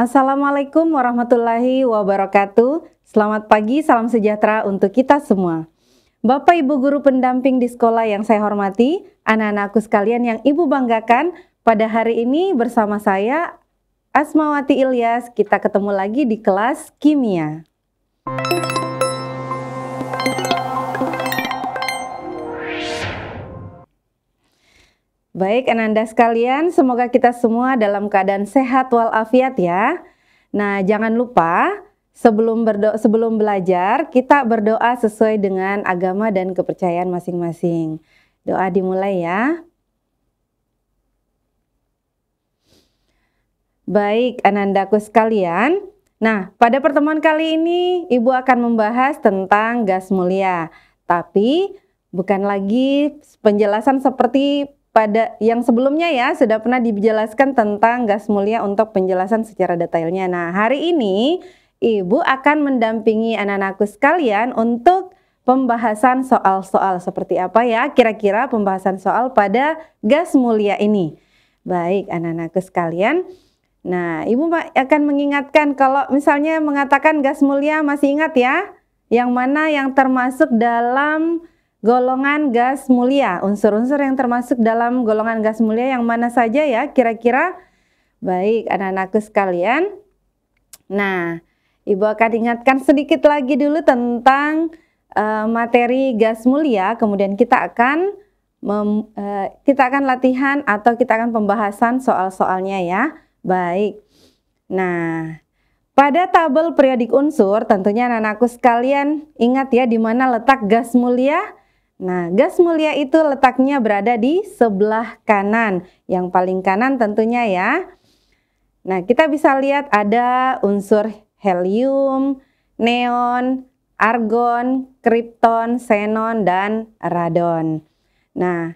Assalamualaikum warahmatullahi wabarakatuh. Selamat pagi, salam sejahtera untuk kita semua. Bapak Ibu guru pendamping di sekolah yang saya hormati, anak-anakku sekalian yang Ibu banggakan, pada hari ini bersama saya Asmawati Ilyas, kita ketemu lagi di kelas kimia. Musik Baik ananda sekalian, semoga kita semua dalam keadaan sehat walafiat ya. Nah, jangan lupa sebelum berdoa, sebelum belajar kita berdoa sesuai dengan agama dan kepercayaan masing-masing. Doa dimulai ya. Baik anandaku sekalian, Nah, pada pertemuan kali ini Ibu akan membahas tentang gas mulia, tapi bukan lagi penjelasan seperti pada yang sebelumnya ya sudah pernah dijelaskan tentang gas mulia untuk penjelasan secara detailnya. Nah, hari ini Ibu akan mendampingi anak-anakku sekalian untuk pembahasan soal-soal seperti apa ya kira-kira pembahasan soal pada gas mulia ini. Baik, anak-anakku sekalian. Nah, Ibu akan mengingatkan kalau misalnya mengatakan gas mulia masih ingat ya, yang mana yang termasuk dalam golongan gas mulia, unsur-unsur yang termasuk dalam golongan gas mulia yang mana saja ya kira-kira. Baik, anak-anakku sekalian. Nah, Ibu akan ingatkan sedikit lagi dulu tentang uh, materi gas mulia, kemudian kita akan mem, uh, kita akan latihan atau kita akan pembahasan soal-soalnya ya. Baik. Nah, pada tabel periodik unsur, tentunya anak-anakku sekalian ingat ya di mana letak gas mulia Nah, gas mulia itu letaknya berada di sebelah kanan, yang paling kanan tentunya ya. Nah, kita bisa lihat ada unsur helium, neon, argon, kripton, xenon, dan radon. Nah,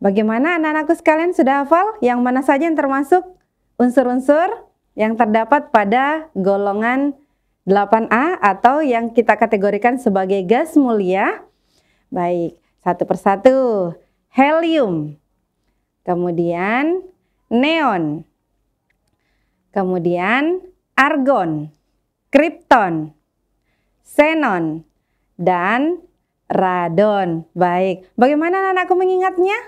bagaimana anak-anakku sekalian sudah hafal yang mana saja yang termasuk unsur-unsur yang terdapat pada golongan 8A atau yang kita kategorikan sebagai gas mulia? Baik, satu persatu. Helium. Kemudian neon. Kemudian argon, krypton xenon, dan radon. Baik, bagaimana anakku mengingatnya?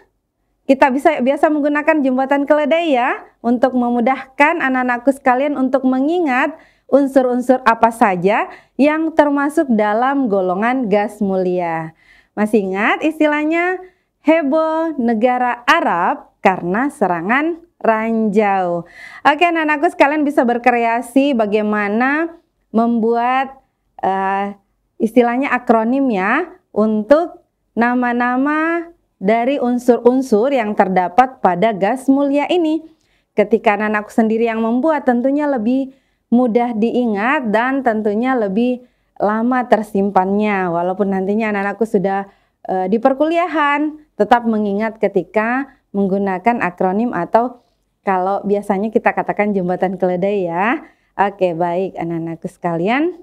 Kita bisa biasa menggunakan jembatan keledai ya untuk memudahkan anak-anakku sekalian untuk mengingat unsur-unsur apa saja yang termasuk dalam golongan gas mulia. Masih ingat istilahnya heboh negara Arab karena serangan ranjau. Oke anak-anakku sekalian bisa berkreasi bagaimana membuat uh, istilahnya akronim ya untuk nama-nama dari unsur-unsur yang terdapat pada gas mulia ini. Ketika anak-anakku sendiri yang membuat tentunya lebih mudah diingat dan tentunya lebih lama tersimpannya walaupun nantinya anak-anakku sudah e, di perkuliahan tetap mengingat ketika menggunakan akronim atau kalau biasanya kita katakan jembatan keledai ya. Oke, baik anak-anakku sekalian.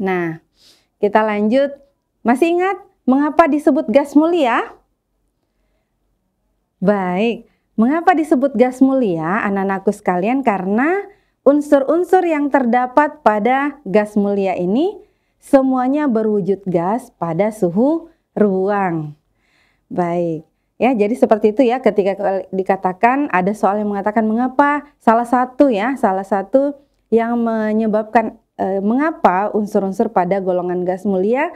Nah, kita lanjut. Masih ingat mengapa disebut gas mulia? Baik, mengapa disebut gas mulia anak-anakku sekalian? Karena unsur-unsur yang terdapat pada gas mulia ini semuanya berwujud gas pada suhu ruang. Baik. Ya, jadi seperti itu ya ketika dikatakan ada soal yang mengatakan mengapa salah satu ya, salah satu yang menyebabkan e, mengapa unsur-unsur pada golongan gas mulia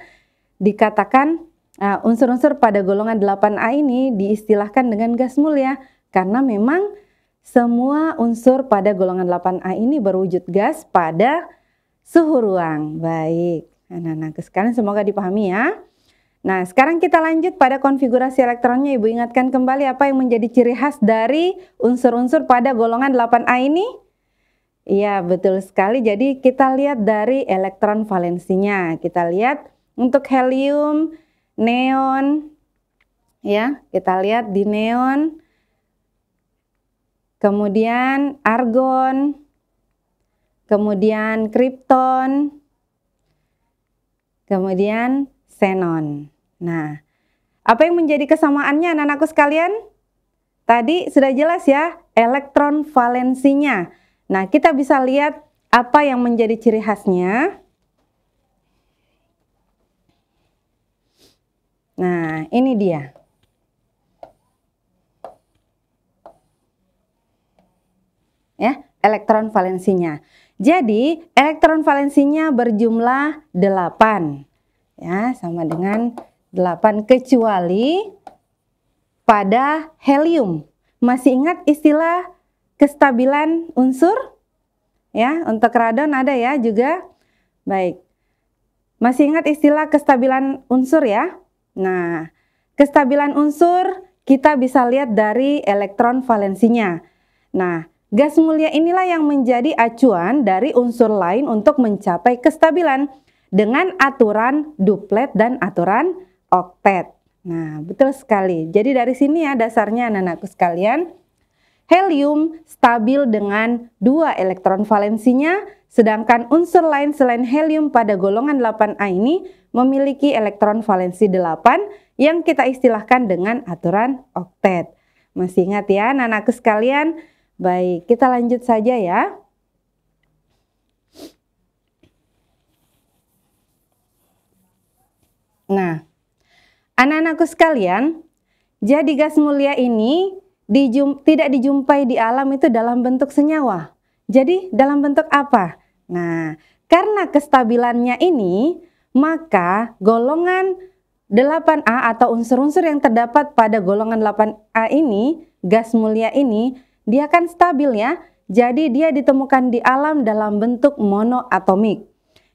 dikatakan e, unsur-unsur e, pada golongan 8A ini diistilahkan dengan gas mulia karena memang semua unsur pada golongan 8A ini berwujud gas pada suhu ruang. Baik, nah, nah, sekarang semoga dipahami ya. Nah, sekarang kita lanjut pada konfigurasi elektronnya. Ibu ingatkan kembali apa yang menjadi ciri khas dari unsur-unsur pada golongan 8A ini? Iya, betul sekali. Jadi kita lihat dari elektron valensinya. Kita lihat untuk helium, neon, ya, kita lihat di neon kemudian argon, kemudian kripton, kemudian xenon. Nah, apa yang menjadi kesamaannya anak-anakku sekalian? Tadi sudah jelas ya, elektron valensinya. Nah, kita bisa lihat apa yang menjadi ciri khasnya. Nah, ini dia. ya, elektron valensinya. Jadi, elektron valensinya berjumlah 8. Ya, sama dengan 8 kecuali pada helium. Masih ingat istilah kestabilan unsur? Ya, untuk radon ada ya juga. Baik. Masih ingat istilah kestabilan unsur ya? Nah, kestabilan unsur kita bisa lihat dari elektron valensinya. Nah, Gas mulia inilah yang menjadi acuan dari unsur lain untuk mencapai kestabilan dengan aturan duplet dan aturan oktet. Nah, betul sekali. Jadi dari sini ya dasarnya anak-anakku sekalian, helium stabil dengan dua elektron valensinya, sedangkan unsur lain selain helium pada golongan 8A ini memiliki elektron valensi 8 yang kita istilahkan dengan aturan oktet. Masih ingat ya anak-anakku sekalian, Baik, kita lanjut saja ya. Nah, anak-anakku sekalian, jadi gas mulia ini dijum, tidak dijumpai di alam itu dalam bentuk senyawa. Jadi dalam bentuk apa? Nah, karena kestabilannya ini, maka golongan 8A atau unsur-unsur yang terdapat pada golongan 8A ini, gas mulia ini dia kan stabil ya, jadi dia ditemukan di alam dalam bentuk monoatomik.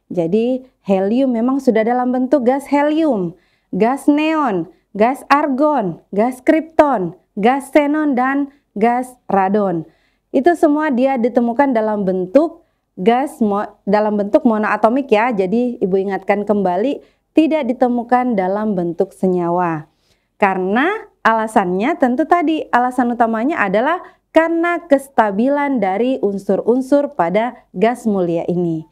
Jadi helium memang sudah dalam bentuk gas helium, gas neon, gas argon, gas krypton, gas xenon dan gas radon. Itu semua dia ditemukan dalam bentuk gas dalam bentuk monoatomik ya. Jadi Ibu ingatkan kembali tidak ditemukan dalam bentuk senyawa. Karena alasannya tentu tadi alasan utamanya adalah karena kestabilan dari unsur-unsur pada gas mulia ini.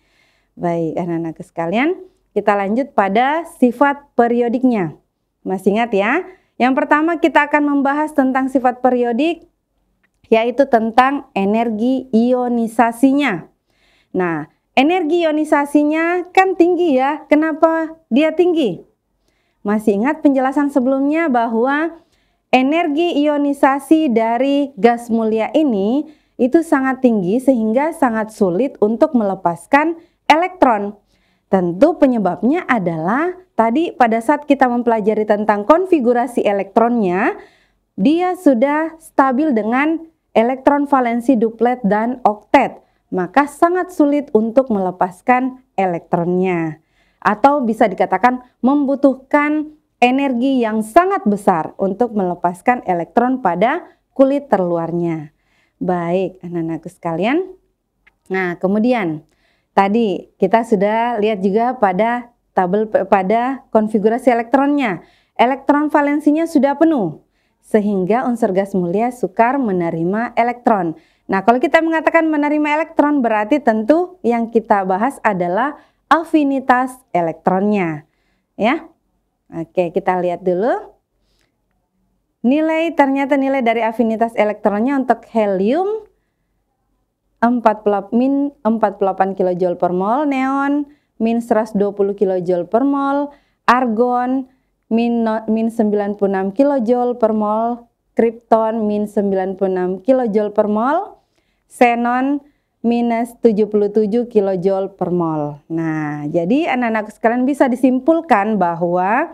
Baik, anak-anak sekalian, kita lanjut pada sifat periodiknya. Masih ingat ya? Yang pertama kita akan membahas tentang sifat periodik, yaitu tentang energi ionisasinya. Nah, energi ionisasinya kan tinggi ya. Kenapa dia tinggi? Masih ingat penjelasan sebelumnya bahwa energi ionisasi dari gas mulia ini itu sangat tinggi sehingga sangat sulit untuk melepaskan elektron. Tentu penyebabnya adalah tadi pada saat kita mempelajari tentang konfigurasi elektronnya, dia sudah stabil dengan elektron valensi duplet dan oktet, maka sangat sulit untuk melepaskan elektronnya. Atau bisa dikatakan membutuhkan energi yang sangat besar untuk melepaskan elektron pada kulit terluarnya. Baik, anak-anakku sekalian. Nah, kemudian tadi kita sudah lihat juga pada tabel pada konfigurasi elektronnya. Elektron valensinya sudah penuh sehingga unsur gas mulia sukar menerima elektron. Nah, kalau kita mengatakan menerima elektron berarti tentu yang kita bahas adalah afinitas elektronnya. Ya. Oke, kita lihat dulu. Nilai ternyata nilai dari afinitas elektronnya untuk helium empat min 48 kJ per mol, neon min 120 kJ per mol, argon min, no, min 96 kJ per mol, kripton min 96 kJ per mol, xenon minus 77 kilojoule per mol. Nah, jadi anak-anak sekalian bisa disimpulkan bahwa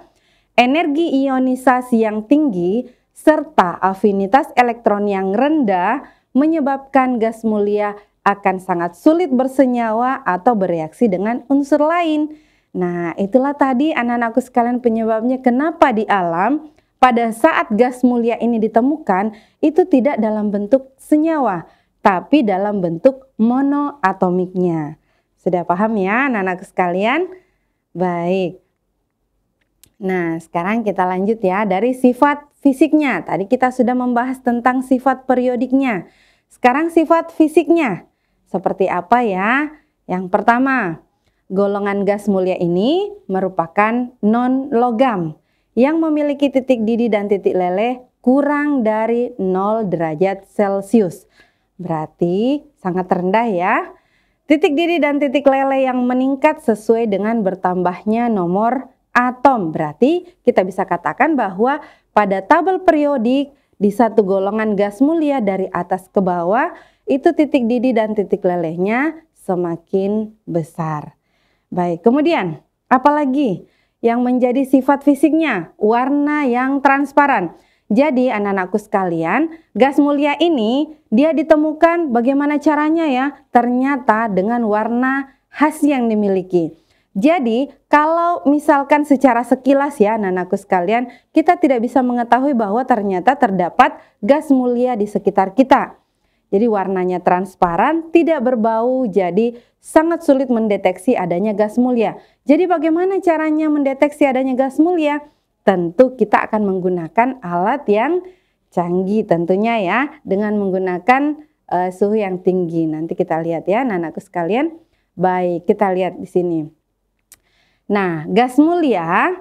energi ionisasi yang tinggi serta afinitas elektron yang rendah menyebabkan gas mulia akan sangat sulit bersenyawa atau bereaksi dengan unsur lain. Nah, itulah tadi anak-anakku sekalian penyebabnya kenapa di alam pada saat gas mulia ini ditemukan itu tidak dalam bentuk senyawa, tapi dalam bentuk monoatomiknya. Sudah paham ya anak-anak sekalian? Baik. Nah, sekarang kita lanjut ya dari sifat fisiknya. Tadi kita sudah membahas tentang sifat periodiknya. Sekarang sifat fisiknya. Seperti apa ya? Yang pertama, golongan gas mulia ini merupakan non logam yang memiliki titik didih dan titik leleh kurang dari 0 derajat Celcius. Berarti sangat rendah ya. Titik diri dan titik lele yang meningkat sesuai dengan bertambahnya nomor atom. Berarti kita bisa katakan bahwa pada tabel periodik di satu golongan gas mulia dari atas ke bawah itu titik didi dan titik lelehnya semakin besar. Baik, kemudian apalagi yang menjadi sifat fisiknya? Warna yang transparan. Jadi anak-anakku sekalian, gas mulia ini dia ditemukan bagaimana caranya ya? Ternyata dengan warna khas yang dimiliki. Jadi, kalau misalkan secara sekilas ya anak-anakku sekalian, kita tidak bisa mengetahui bahwa ternyata terdapat gas mulia di sekitar kita. Jadi warnanya transparan, tidak berbau, jadi sangat sulit mendeteksi adanya gas mulia. Jadi bagaimana caranya mendeteksi adanya gas mulia? tentu kita akan menggunakan alat yang canggih tentunya ya dengan menggunakan uh, suhu yang tinggi. Nanti kita lihat ya anakku sekalian. Baik, kita lihat di sini. Nah, gas mulia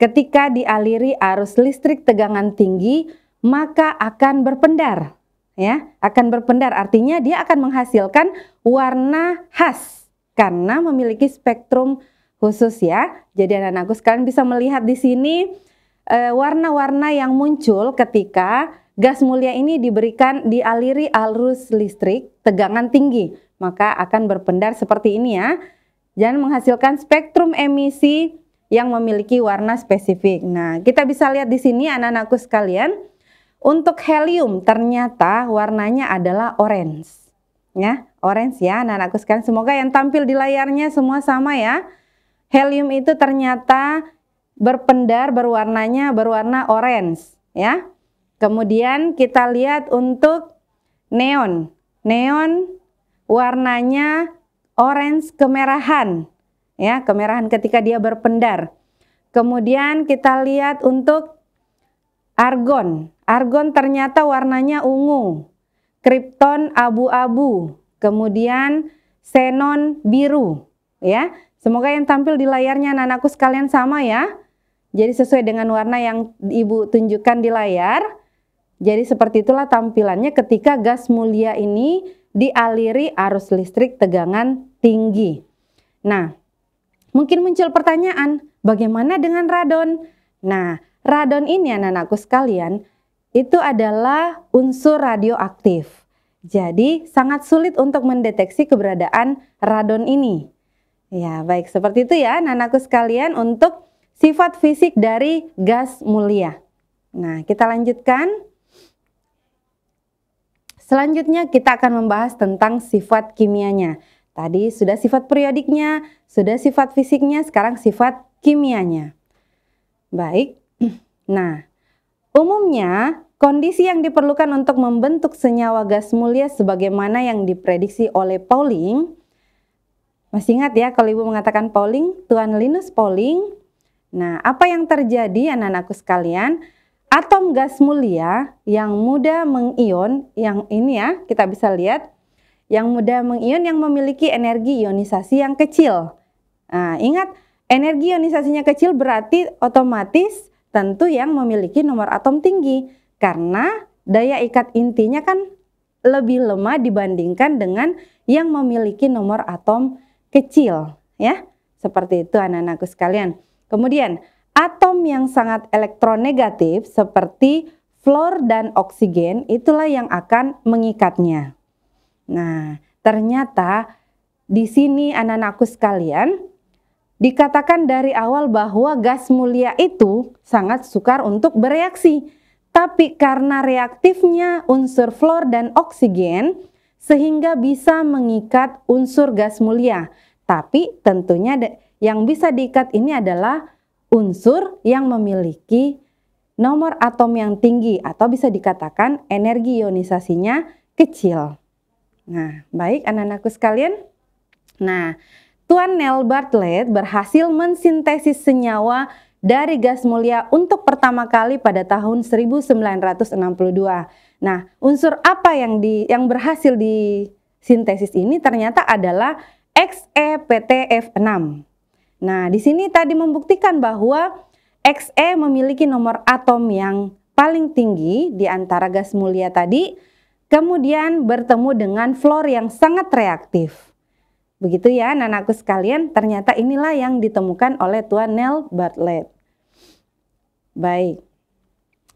ketika dialiri arus listrik tegangan tinggi maka akan berpendar ya, akan berpendar artinya dia akan menghasilkan warna khas karena memiliki spektrum khusus ya. Jadi anak-anakku sekarang bisa melihat di sini eh, warna-warna e, yang muncul ketika gas mulia ini diberikan dialiri arus listrik tegangan tinggi, maka akan berpendar seperti ini ya. Dan menghasilkan spektrum emisi yang memiliki warna spesifik. Nah, kita bisa lihat di sini anak-anakku sekalian, untuk helium ternyata warnanya adalah orange. Ya, orange ya anak-anakku sekalian. Semoga yang tampil di layarnya semua sama ya. Helium itu ternyata berpendar berwarnanya berwarna orange ya. Kemudian kita lihat untuk neon. Neon warnanya orange kemerahan ya, kemerahan ketika dia berpendar. Kemudian kita lihat untuk argon. Argon ternyata warnanya ungu. Krypton abu-abu. Kemudian xenon biru ya. Semoga yang tampil di layarnya anak-anakku sekalian sama ya. Jadi sesuai dengan warna yang Ibu tunjukkan di layar. Jadi seperti itulah tampilannya ketika gas mulia ini dialiri arus listrik tegangan tinggi. Nah, mungkin muncul pertanyaan, bagaimana dengan radon? Nah, radon ini anak-anakku sekalian, itu adalah unsur radioaktif. Jadi sangat sulit untuk mendeteksi keberadaan radon ini. Ya, baik. Seperti itu ya, anakku sekalian, untuk sifat fisik dari gas mulia. Nah, kita lanjutkan. Selanjutnya kita akan membahas tentang sifat kimianya. Tadi sudah sifat periodiknya, sudah sifat fisiknya, sekarang sifat kimianya. Baik. Nah, umumnya kondisi yang diperlukan untuk membentuk senyawa gas mulia sebagaimana yang diprediksi oleh Pauling masih ingat ya kalau ibu mengatakan polling, Tuan Linus polling. Nah, apa yang terjadi anak-anakku sekalian? Atom gas mulia yang mudah mengion, yang ini ya kita bisa lihat, yang mudah mengion yang memiliki energi ionisasi yang kecil. Nah, ingat energi ionisasinya kecil berarti otomatis tentu yang memiliki nomor atom tinggi karena daya ikat intinya kan lebih lemah dibandingkan dengan yang memiliki nomor atom kecil ya. Seperti itu anak-anakku sekalian. Kemudian atom yang sangat elektronegatif seperti fluor dan oksigen itulah yang akan mengikatnya. Nah, ternyata di sini anak-anakku sekalian dikatakan dari awal bahwa gas mulia itu sangat sukar untuk bereaksi. Tapi karena reaktifnya unsur fluor dan oksigen, sehingga bisa mengikat unsur gas mulia. Tapi tentunya yang bisa diikat ini adalah unsur yang memiliki nomor atom yang tinggi atau bisa dikatakan energi ionisasinya kecil. Nah, baik anak-anakku sekalian. Nah, Tuan Neil Bartlett berhasil mensintesis senyawa dari gas mulia untuk pertama kali pada tahun 1962. Nah, unsur apa yang di yang berhasil di sintesis ini ternyata adalah XEPTF6. Nah, di sini tadi membuktikan bahwa XE memiliki nomor atom yang paling tinggi di antara gas mulia tadi, kemudian bertemu dengan fluor yang sangat reaktif. Begitu ya, anakku sekalian, ternyata inilah yang ditemukan oleh Tuan Nell Bartlett. Baik.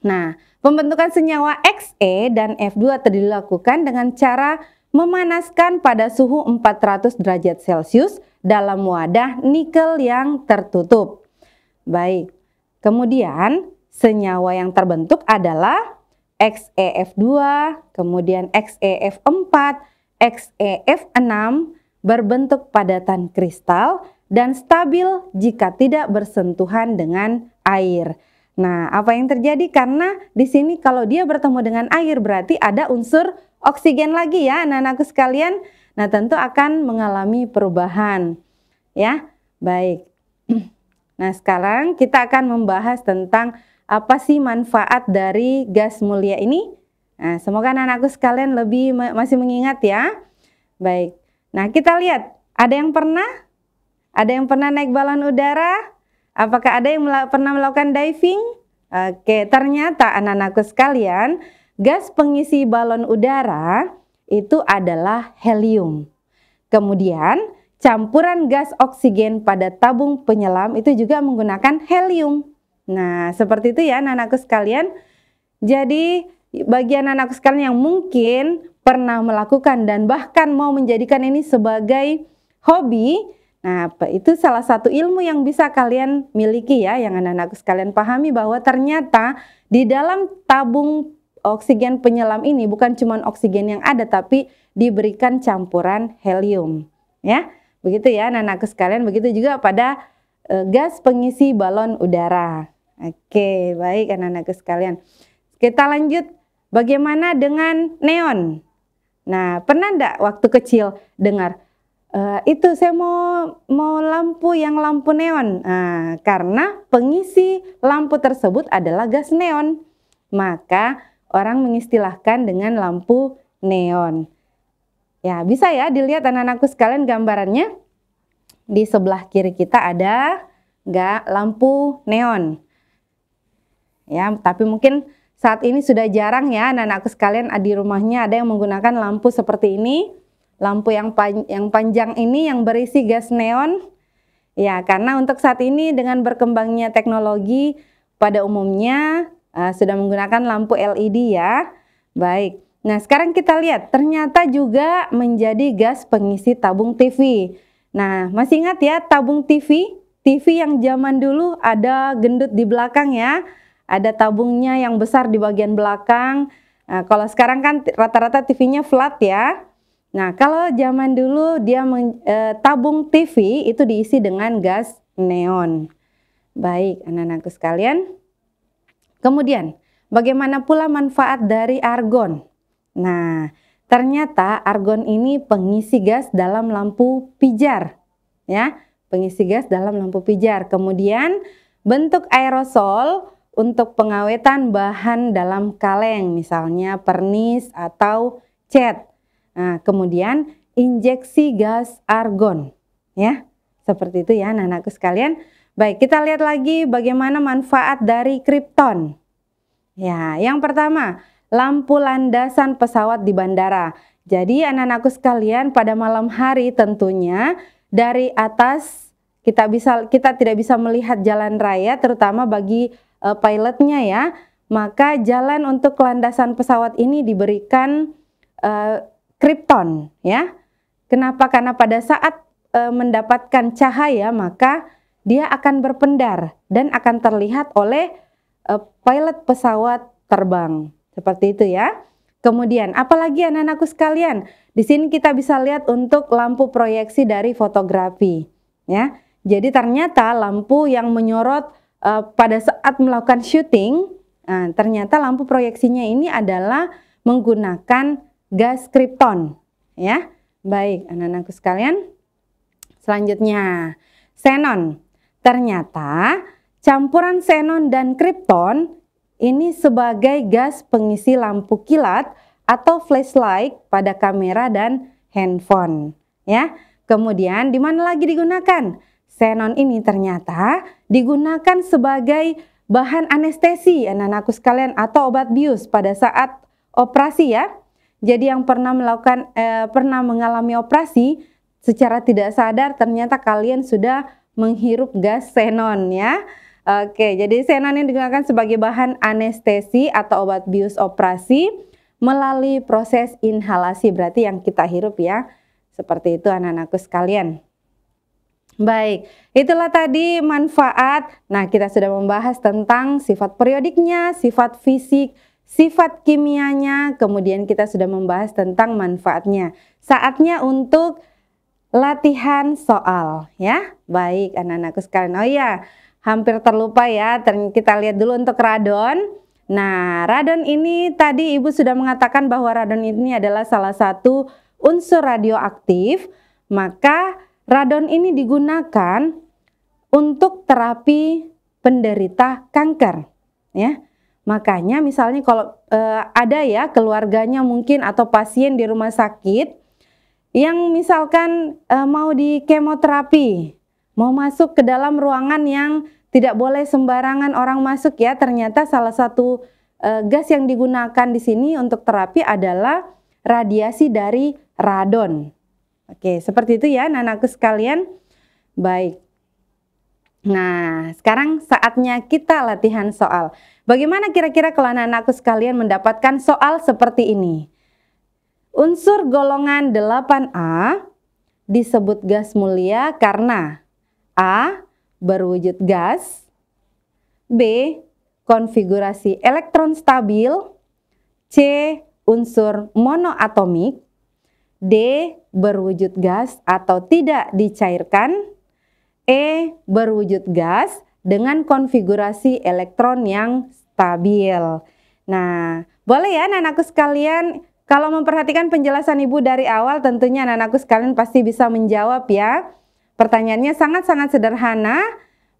Nah, Pembentukan senyawa XE dan F2 terdilakukan dengan cara memanaskan pada suhu 400 derajat Celcius dalam wadah nikel yang tertutup. Baik, kemudian senyawa yang terbentuk adalah XEF2, kemudian XEF4, XEF6 berbentuk padatan kristal dan stabil jika tidak bersentuhan dengan air. Nah, apa yang terjadi karena di sini kalau dia bertemu dengan air berarti ada unsur oksigen lagi ya anak-anakku sekalian. Nah, tentu akan mengalami perubahan. Ya, baik. Nah, sekarang kita akan membahas tentang apa sih manfaat dari gas mulia ini? Nah, semoga anak-anakku sekalian lebih masih mengingat ya. Baik. Nah, kita lihat ada yang pernah ada yang pernah naik balon udara? Apakah ada yang mel pernah melakukan diving? Oke, ternyata anak-anakku sekalian, gas pengisi balon udara itu adalah helium. Kemudian, campuran gas oksigen pada tabung penyelam itu juga menggunakan helium. Nah, seperti itu ya anak-anakku sekalian. Jadi, bagian anak-anakku sekalian yang mungkin pernah melakukan dan bahkan mau menjadikan ini sebagai hobi, Nah, itu salah satu ilmu yang bisa kalian miliki ya, yang anak anak sekalian pahami bahwa ternyata di dalam tabung oksigen penyelam ini bukan cuma oksigen yang ada tapi diberikan campuran helium. Ya, begitu ya anak anak sekalian, begitu juga pada e, gas pengisi balon udara. Oke, baik anak anak sekalian. Kita lanjut bagaimana dengan neon? Nah, pernah enggak waktu kecil dengar Eh, itu saya mau mau lampu yang lampu neon nah, karena pengisi lampu tersebut adalah gas neon maka orang mengistilahkan dengan lampu neon ya bisa ya dilihat anak-anakku sekalian gambarannya di sebelah kiri kita ada nggak lampu neon ya tapi mungkin saat ini sudah jarang ya anak-anakku sekalian di rumahnya ada yang menggunakan lampu seperti ini lampu yang, pan yang panjang ini yang berisi gas neon. Ya, karena untuk saat ini dengan berkembangnya teknologi pada umumnya uh, sudah menggunakan lampu LED ya. Baik. Nah, sekarang kita lihat ternyata juga menjadi gas pengisi tabung TV. Nah, masih ingat ya tabung TV? TV yang zaman dulu ada gendut di belakang ya. Ada tabungnya yang besar di bagian belakang. Nah, kalau sekarang kan rata-rata TV-nya flat ya. Nah, kalau zaman dulu dia men, e, tabung TV itu diisi dengan gas neon. Baik, anak-anakku sekalian. Kemudian, bagaimana pula manfaat dari argon? Nah, ternyata argon ini pengisi gas dalam lampu pijar, ya. Pengisi gas dalam lampu pijar. Kemudian, bentuk aerosol untuk pengawetan bahan dalam kaleng, misalnya pernis atau cat. Nah, kemudian injeksi gas argon ya. Seperti itu ya anak-anakku sekalian. Baik, kita lihat lagi bagaimana manfaat dari kripton. Ya, yang pertama, lampu landasan pesawat di bandara. Jadi anak-anakku sekalian pada malam hari tentunya dari atas kita bisa kita tidak bisa melihat jalan raya terutama bagi uh, pilotnya ya. Maka jalan untuk landasan pesawat ini diberikan uh, Krypton ya. Kenapa? Karena pada saat e, mendapatkan cahaya maka dia akan berpendar dan akan terlihat oleh e, pilot pesawat terbang. Seperti itu ya. Kemudian, apalagi anak-anakku sekalian, di sini kita bisa lihat untuk lampu proyeksi dari fotografi, ya. Jadi ternyata lampu yang menyorot e, pada saat melakukan syuting, nah, ternyata lampu proyeksinya ini adalah menggunakan gas kripton ya. Baik, anak-anakku sekalian. Selanjutnya, xenon. Ternyata campuran xenon dan kripton ini sebagai gas pengisi lampu kilat atau flashlight pada kamera dan handphone ya. Kemudian di mana lagi digunakan? Xenon ini ternyata digunakan sebagai bahan anestesi anak-anakku sekalian atau obat bius pada saat operasi ya. Jadi yang pernah melakukan eh, pernah mengalami operasi secara tidak sadar ternyata kalian sudah menghirup gas xenon ya. Oke, jadi xenon yang digunakan sebagai bahan anestesi atau obat bius operasi melalui proses inhalasi berarti yang kita hirup ya. Seperti itu anak-anakku sekalian. Baik, itulah tadi manfaat. Nah, kita sudah membahas tentang sifat periodiknya, sifat fisik, sifat kimianya, kemudian kita sudah membahas tentang manfaatnya. Saatnya untuk latihan soal ya. Baik anak-anakku sekalian. Oh iya, hampir terlupa ya. Kita lihat dulu untuk radon. Nah, radon ini tadi Ibu sudah mengatakan bahwa radon ini adalah salah satu unsur radioaktif, maka radon ini digunakan untuk terapi penderita kanker, ya. Makanya misalnya kalau e, ada ya keluarganya mungkin atau pasien di rumah sakit yang misalkan e, mau di kemoterapi, mau masuk ke dalam ruangan yang tidak boleh sembarangan orang masuk ya. Ternyata salah satu e, gas yang digunakan di sini untuk terapi adalah radiasi dari radon. Oke, seperti itu ya anakku sekalian. Baik. Nah, sekarang saatnya kita latihan soal. Bagaimana kira-kira kalau anak-anakku sekalian mendapatkan soal seperti ini? Unsur golongan 8A disebut gas mulia karena A. Berwujud gas B. Konfigurasi elektron stabil C. Unsur monoatomik D. Berwujud gas atau tidak dicairkan E berwujud gas dengan konfigurasi elektron yang stabil. Nah, boleh ya anak-anakku sekalian kalau memperhatikan penjelasan Ibu dari awal tentunya anak-anakku sekalian pasti bisa menjawab ya. Pertanyaannya sangat-sangat sederhana.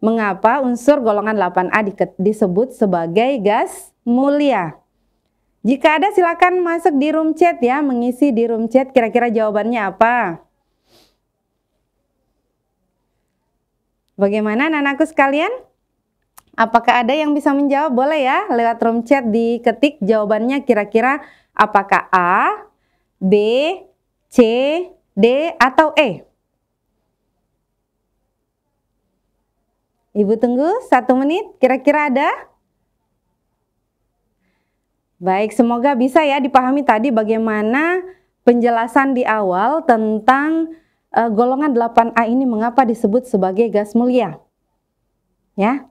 Mengapa unsur golongan 8A disebut sebagai gas mulia? Jika ada silakan masuk di room chat ya, mengisi di room chat kira-kira jawabannya apa? Bagaimana anak anakku sekalian? Apakah ada yang bisa menjawab? Boleh ya lewat room chat diketik jawabannya kira-kira apakah A, B, C, D, atau E? Ibu tunggu satu menit, kira-kira ada? Baik, semoga bisa ya dipahami tadi bagaimana penjelasan di awal tentang uh, golongan 8A ini mengapa disebut sebagai gas mulia? Ya.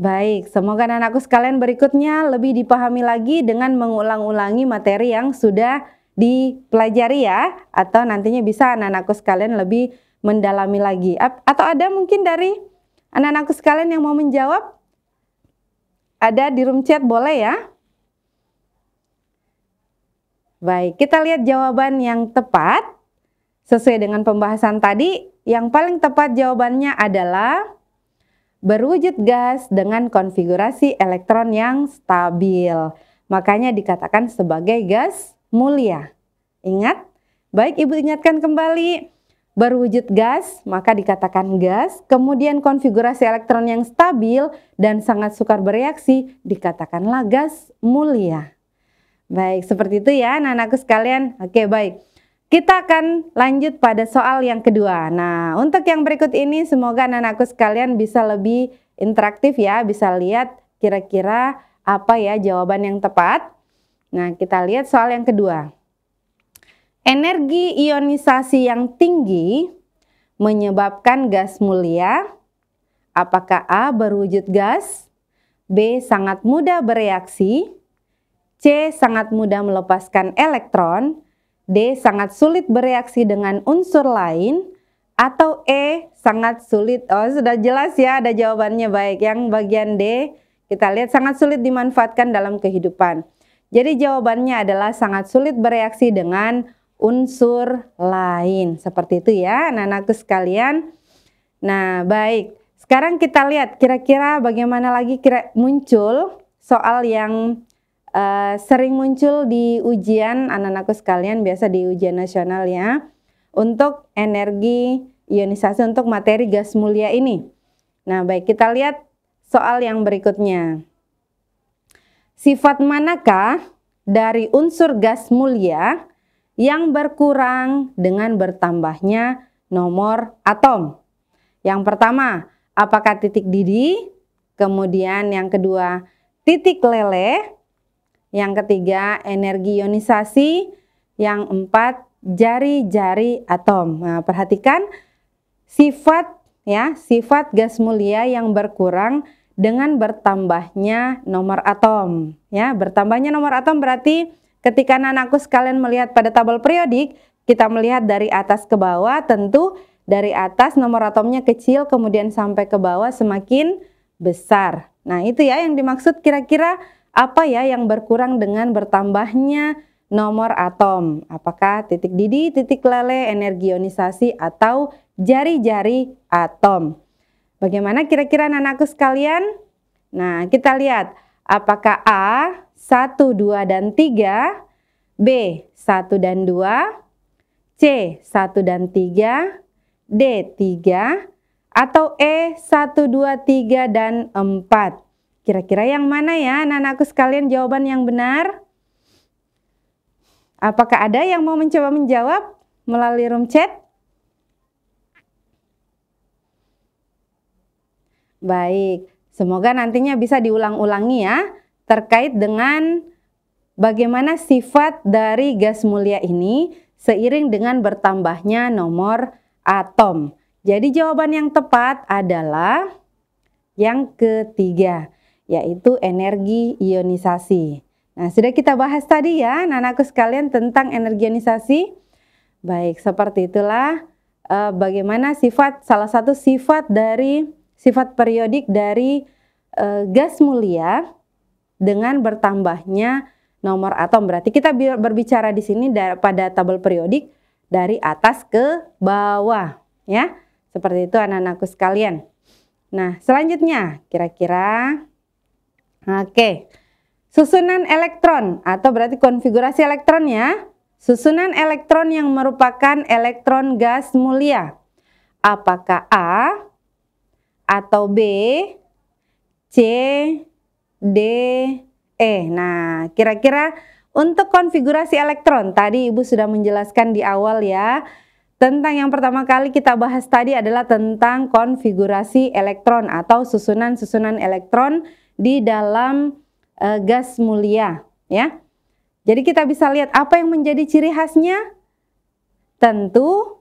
Baik, semoga anak-anakku sekalian berikutnya lebih dipahami lagi dengan mengulang-ulangi materi yang sudah dipelajari ya atau nantinya bisa anak-anakku sekalian lebih mendalami lagi. Atau ada mungkin dari anak-anakku sekalian yang mau menjawab? Ada di room chat boleh ya? Baik, kita lihat jawaban yang tepat. Sesuai dengan pembahasan tadi, yang paling tepat jawabannya adalah berwujud gas dengan konfigurasi elektron yang stabil. Makanya dikatakan sebagai gas mulia. Ingat, baik Ibu ingatkan kembali, berwujud gas maka dikatakan gas, kemudian konfigurasi elektron yang stabil dan sangat sukar bereaksi dikatakanlah gas mulia. Baik, seperti itu ya anak-anakku sekalian. Oke, baik. Kita akan lanjut pada soal yang kedua. Nah, untuk yang berikut ini semoga anak-anakku sekalian bisa lebih interaktif ya, bisa lihat kira-kira apa ya jawaban yang tepat. Nah, kita lihat soal yang kedua. Energi ionisasi yang tinggi menyebabkan gas mulia. Apakah A berwujud gas? B sangat mudah bereaksi. C sangat mudah melepaskan elektron D. Sangat sulit bereaksi dengan unsur lain atau E. Sangat sulit, oh sudah jelas ya ada jawabannya baik. Yang bagian D kita lihat sangat sulit dimanfaatkan dalam kehidupan. Jadi jawabannya adalah sangat sulit bereaksi dengan unsur lain. Seperti itu ya anak-anakku sekalian. Nah baik, sekarang kita lihat kira-kira bagaimana lagi kira muncul soal yang Eh, sering muncul di ujian anak-anakku sekalian biasa di ujian nasional ya untuk energi ionisasi untuk materi gas mulia ini. Nah, baik kita lihat soal yang berikutnya. Sifat manakah dari unsur gas mulia yang berkurang dengan bertambahnya nomor atom? Yang pertama, apakah titik didih? Kemudian yang kedua, titik leleh yang ketiga energi ionisasi, yang empat jari-jari atom. Nah, perhatikan sifat ya, sifat gas mulia yang berkurang dengan bertambahnya nomor atom. Ya, bertambahnya nomor atom berarti ketika anakku sekalian melihat pada tabel periodik, kita melihat dari atas ke bawah tentu dari atas nomor atomnya kecil kemudian sampai ke bawah semakin besar. Nah, itu ya yang dimaksud kira-kira apa ya yang berkurang dengan bertambahnya nomor atom? Apakah titik didi, titik lele, energi ionisasi, atau jari-jari atom? Bagaimana kira-kira anakku sekalian? Nah, kita lihat apakah A 1, 2 dan 3, B 1 dan 2, C 1 dan 3, D 3 atau E 1 2 3 dan 4. Kira-kira yang mana ya anak-anakku sekalian jawaban yang benar? Apakah ada yang mau mencoba menjawab melalui room chat? Baik, semoga nantinya bisa diulang-ulangi ya terkait dengan bagaimana sifat dari gas mulia ini seiring dengan bertambahnya nomor atom. Jadi jawaban yang tepat adalah yang ketiga yaitu energi ionisasi. Nah, sudah kita bahas tadi ya, anakku sekalian tentang energi ionisasi. Baik, seperti itulah eh, bagaimana sifat salah satu sifat dari sifat periodik dari eh, gas mulia dengan bertambahnya nomor atom. Berarti kita berbicara di sini pada tabel periodik dari atas ke bawah, ya. Seperti itu anak-anakku sekalian. Nah, selanjutnya kira-kira Oke. Susunan elektron atau berarti konfigurasi elektron ya. Susunan elektron yang merupakan elektron gas mulia. Apakah A atau B, C, D, E. Nah, kira-kira untuk konfigurasi elektron tadi Ibu sudah menjelaskan di awal ya. Tentang yang pertama kali kita bahas tadi adalah tentang konfigurasi elektron atau susunan-susunan elektron di dalam e, gas mulia, ya. Jadi kita bisa lihat apa yang menjadi ciri khasnya? Tentu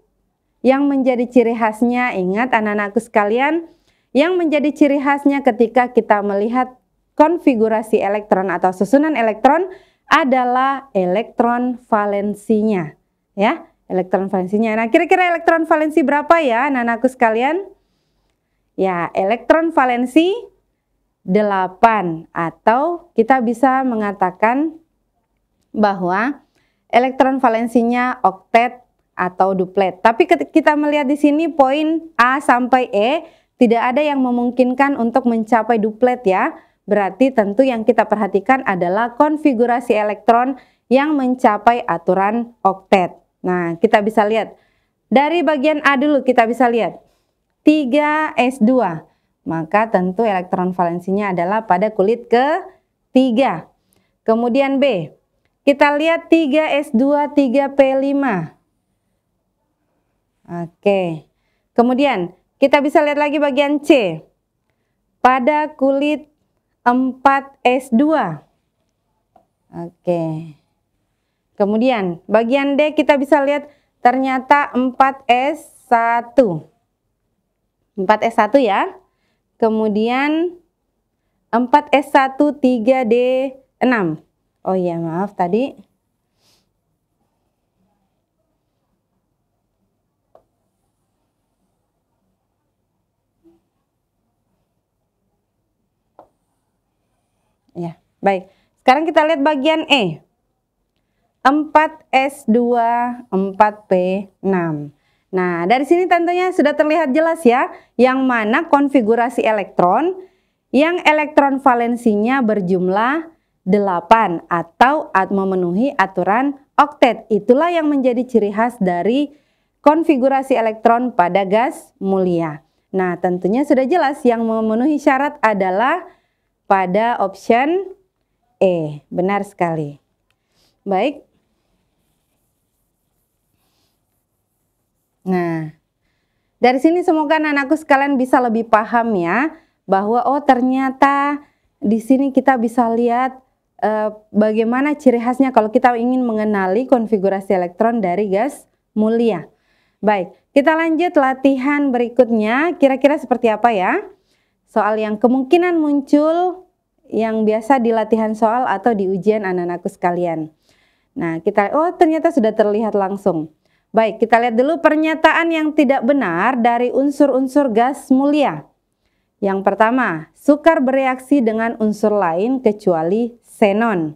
yang menjadi ciri khasnya, ingat anak-anakku sekalian, yang menjadi ciri khasnya ketika kita melihat konfigurasi elektron atau susunan elektron adalah elektron valensinya, ya. Elektron valensinya. Nah, kira-kira elektron valensi berapa ya anak-anakku sekalian? Ya, elektron valensi 8 atau kita bisa mengatakan bahwa elektron valensinya oktet atau duplet. Tapi kita melihat di sini poin A sampai E tidak ada yang memungkinkan untuk mencapai duplet ya. Berarti tentu yang kita perhatikan adalah konfigurasi elektron yang mencapai aturan oktet. Nah, kita bisa lihat dari bagian A dulu kita bisa lihat 3S2 maka tentu elektron valensinya adalah pada kulit ke 3. Kemudian B, kita lihat 3S2, 3P5. Oke, kemudian kita bisa lihat lagi bagian C. Pada kulit 4S2. Oke, kemudian bagian D kita bisa lihat ternyata 4S1. 4S1 ya kemudian 4S1 3D6. Oh iya maaf tadi. Ya, baik. Sekarang kita lihat bagian E. 4S2, 4P6. Nah, dari sini tentunya sudah terlihat jelas ya, yang mana konfigurasi elektron yang elektron valensinya berjumlah 8 atau memenuhi aturan oktet. Itulah yang menjadi ciri khas dari konfigurasi elektron pada gas mulia. Nah, tentunya sudah jelas yang memenuhi syarat adalah pada option E. Benar sekali. Baik, Nah, dari sini semoga anakku sekalian bisa lebih paham ya bahwa oh ternyata di sini kita bisa lihat eh, bagaimana ciri khasnya kalau kita ingin mengenali konfigurasi elektron dari gas mulia. Baik, kita lanjut latihan berikutnya. Kira-kira seperti apa ya? Soal yang kemungkinan muncul yang biasa di latihan soal atau di ujian anak-anakku sekalian. Nah, kita oh ternyata sudah terlihat langsung. Baik, kita lihat dulu pernyataan yang tidak benar dari unsur-unsur gas mulia. Yang pertama, sukar bereaksi dengan unsur lain kecuali xenon.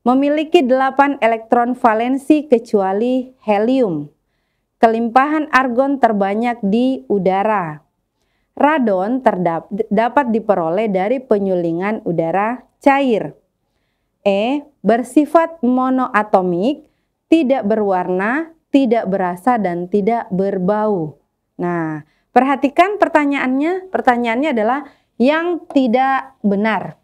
Memiliki 8 elektron valensi kecuali helium. Kelimpahan argon terbanyak di udara. Radon dapat diperoleh dari penyulingan udara cair. E. Bersifat monoatomik, tidak berwarna, tidak berasa dan tidak berbau. Nah, perhatikan pertanyaannya. Pertanyaannya adalah yang tidak benar.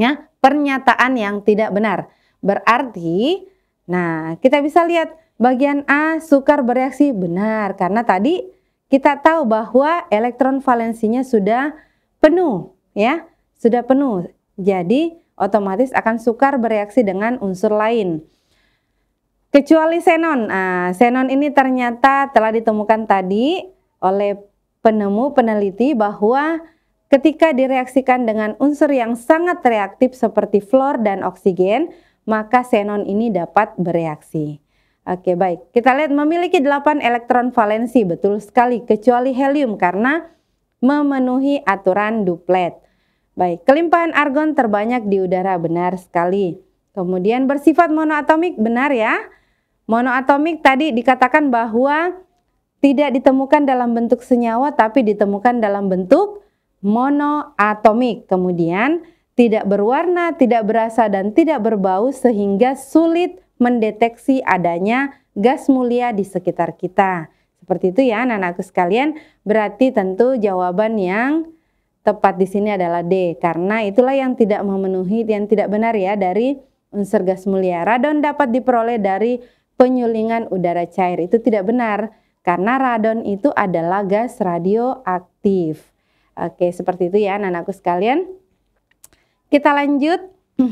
Ya, pernyataan yang tidak benar. Berarti, nah kita bisa lihat bagian A sukar bereaksi benar karena tadi kita tahu bahwa elektron valensinya sudah penuh ya, sudah penuh. Jadi otomatis akan sukar bereaksi dengan unsur lain. Kecuali xenon. Nah, xenon ini ternyata telah ditemukan tadi oleh penemu peneliti bahwa ketika direaksikan dengan unsur yang sangat reaktif seperti fluor dan oksigen, maka xenon ini dapat bereaksi. Oke, baik. Kita lihat memiliki 8 elektron valensi, betul sekali, kecuali helium karena memenuhi aturan duplet. Baik, kelimpahan argon terbanyak di udara, benar sekali. Kemudian bersifat monoatomik, benar ya? Monoatomik tadi dikatakan bahwa tidak ditemukan dalam bentuk senyawa tapi ditemukan dalam bentuk monoatomik. Kemudian tidak berwarna, tidak berasa dan tidak berbau sehingga sulit mendeteksi adanya gas mulia di sekitar kita. Seperti itu ya anak-anakku sekalian. Berarti tentu jawaban yang tepat di sini adalah D karena itulah yang tidak memenuhi yang tidak benar ya dari unsur gas mulia. Radon dapat diperoleh dari penyulingan udara cair itu tidak benar karena radon itu adalah gas radioaktif. Oke, seperti itu ya anak-anakku sekalian. Kita lanjut.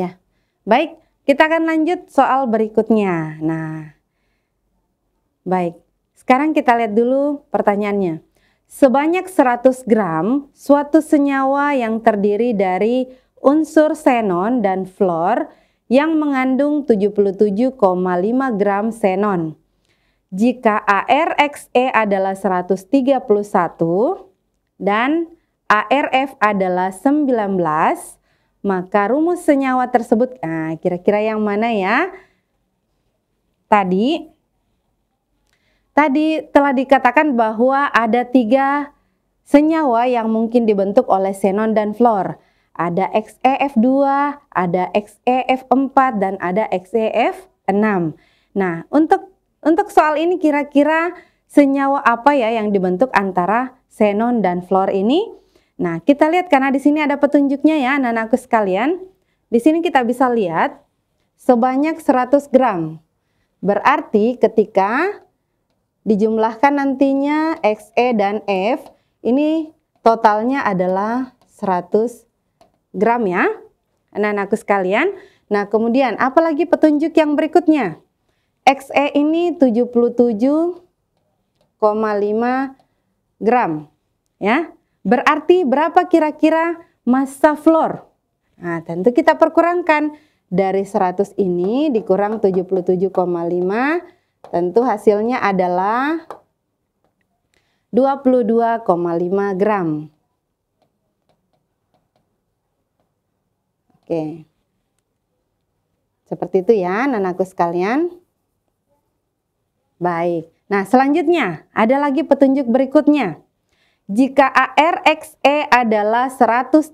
ya. Baik, kita akan lanjut soal berikutnya. Nah, baik. Sekarang kita lihat dulu pertanyaannya. Sebanyak 100 gram suatu senyawa yang terdiri dari unsur xenon dan fluor yang mengandung 77,5 gram xenon. Jika ARXE adalah 131 dan ARF adalah 19, maka rumus senyawa tersebut, nah kira-kira yang mana ya? Tadi, tadi telah dikatakan bahwa ada tiga senyawa yang mungkin dibentuk oleh xenon dan fluor ada XEF2, ada XEF4 dan ada XEF6. Nah, untuk untuk soal ini kira-kira senyawa apa ya yang dibentuk antara xenon dan fluor ini? Nah, kita lihat karena di sini ada petunjuknya ya anak-anakku sekalian. Di sini kita bisa lihat sebanyak 100 gram. Berarti ketika dijumlahkan nantinya XE dan F, ini totalnya adalah 100 gram ya anak-anakku sekalian. Nah kemudian apalagi petunjuk yang berikutnya. XE ini 77,5 gram ya. Berarti berapa kira-kira massa flor? Nah tentu kita perkurangkan dari 100 ini dikurang 77,5 tentu hasilnya adalah 22,5 gram. Oke. Seperti itu ya anakku sekalian. Baik. Nah, selanjutnya ada lagi petunjuk berikutnya. Jika ARXE adalah 131,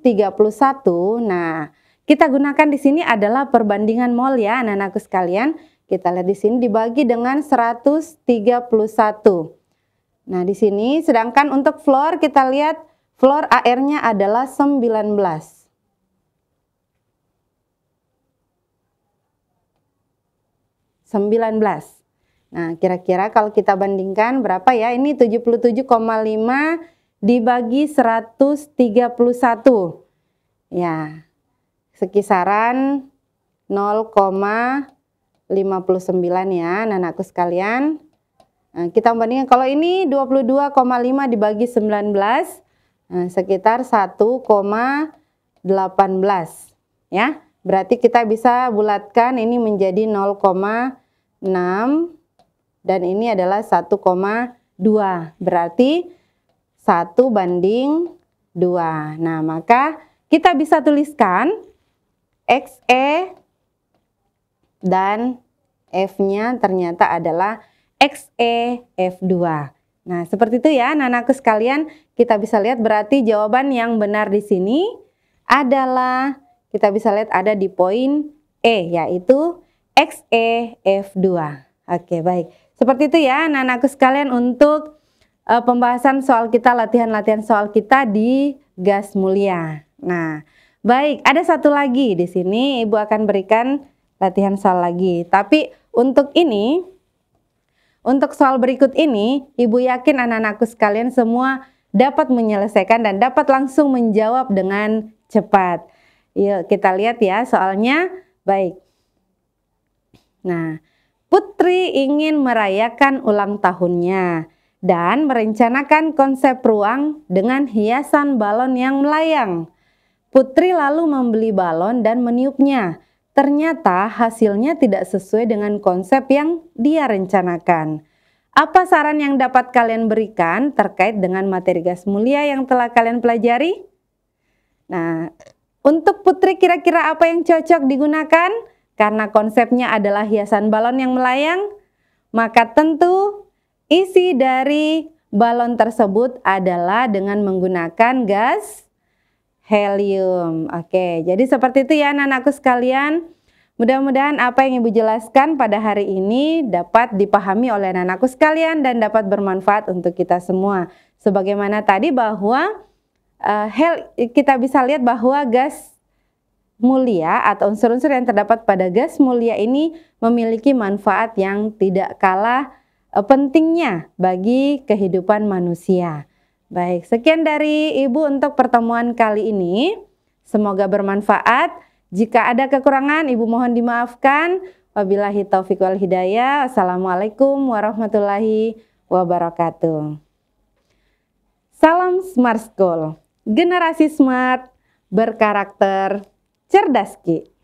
nah kita gunakan di sini adalah perbandingan mol ya anak-anakku sekalian. Kita lihat di sini dibagi dengan 131. Nah, di sini sedangkan untuk floor kita lihat floor AR-nya adalah 19. 19. Nah, kira-kira kalau kita bandingkan berapa ya? Ini 77,5 dibagi 131. Ya. Sekisaran 0,59 ya, anak anakku sekalian. Nah, kita bandingkan kalau ini 22,5 dibagi 19 nah, sekitar 1,18 ya. Berarti kita bisa bulatkan ini menjadi 0, dan ini adalah 1,2 berarti 1 banding 2 nah maka kita bisa tuliskan XE dan F-nya ternyata adalah XE F2 nah seperti itu ya anakku sekalian kita bisa lihat berarti jawaban yang benar di sini adalah kita bisa lihat ada di poin E yaitu xef 2 Oke, baik. Seperti itu ya anak-anakku sekalian untuk uh, pembahasan soal kita, latihan-latihan soal kita di gas mulia. Nah, baik, ada satu lagi di sini Ibu akan berikan latihan soal lagi. Tapi untuk ini untuk soal berikut ini, Ibu yakin anak-anakku sekalian semua dapat menyelesaikan dan dapat langsung menjawab dengan cepat. Yuk kita lihat ya soalnya. Baik. Nah, Putri ingin merayakan ulang tahunnya dan merencanakan konsep ruang dengan hiasan balon yang melayang. Putri lalu membeli balon dan meniupnya. Ternyata hasilnya tidak sesuai dengan konsep yang dia rencanakan. Apa saran yang dapat kalian berikan terkait dengan materi gas mulia yang telah kalian pelajari? Nah, untuk putri kira-kira apa yang cocok digunakan? Karena konsepnya adalah hiasan balon yang melayang, maka tentu isi dari balon tersebut adalah dengan menggunakan gas helium. Oke, jadi seperti itu ya anak-anakku sekalian. Mudah-mudahan apa yang Ibu jelaskan pada hari ini dapat dipahami oleh anak-anakku sekalian dan dapat bermanfaat untuk kita semua. Sebagaimana tadi bahwa uh, hel kita bisa lihat bahwa gas mulia atau unsur-unsur yang terdapat pada gas mulia ini memiliki manfaat yang tidak kalah eh, pentingnya bagi kehidupan manusia. Baik, sekian dari Ibu untuk pertemuan kali ini. Semoga bermanfaat. Jika ada kekurangan, Ibu mohon dimaafkan. Wabillahi taufiq wal hidayah. Assalamualaikum warahmatullahi wabarakatuh. Salam Smart School. Generasi smart berkarakter Cerdas